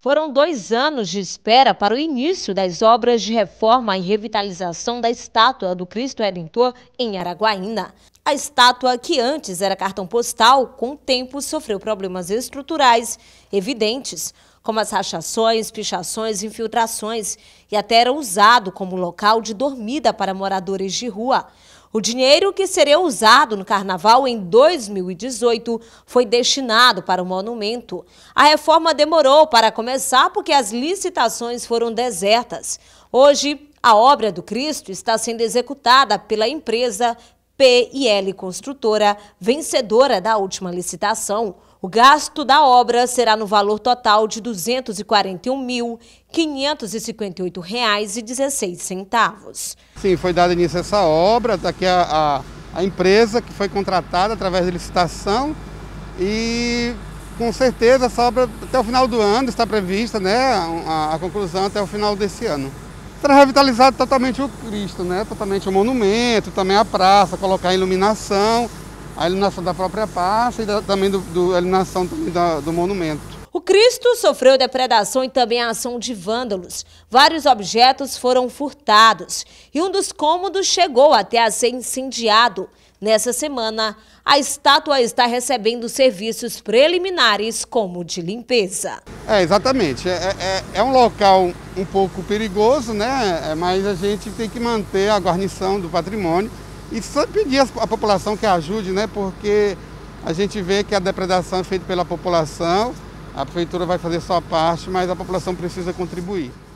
Foram dois anos de espera para o início das obras de reforma e revitalização da estátua do Cristo Redentor em Araguaína. A estátua, que antes era cartão postal, com o tempo sofreu problemas estruturais evidentes, como as rachações, pichações, infiltrações, e até era usado como local de dormida para moradores de rua. O dinheiro que seria usado no carnaval em 2018 foi destinado para o monumento. A reforma demorou para começar porque as licitações foram desertas. Hoje, a obra do Cristo está sendo executada pela empresa PL Construtora, vencedora da última licitação. O gasto da obra será no valor total de R$ 241.558,16. Sim, foi dado início a essa obra, daqui a, a, a empresa que foi contratada através de licitação e com certeza essa obra até o final do ano está prevista, né, a, a conclusão até o final desse ano. Será revitalizado totalmente o Cristo, né, totalmente o monumento, também a praça, colocar iluminação, a eliminação da própria pasta e da, também do, do, a eliminação também da, do monumento. O Cristo sofreu depredação e também a ação de vândalos. Vários objetos foram furtados e um dos cômodos chegou até a ser incendiado. Nessa semana, a estátua está recebendo serviços preliminares como de limpeza. É, exatamente. É, é, é, é um local um pouco perigoso, né? É, mas a gente tem que manter a guarnição do patrimônio e só pedir à população que ajude, né? Porque a gente vê que a depredação é feita pela população, a prefeitura vai fazer sua parte, mas a população precisa contribuir.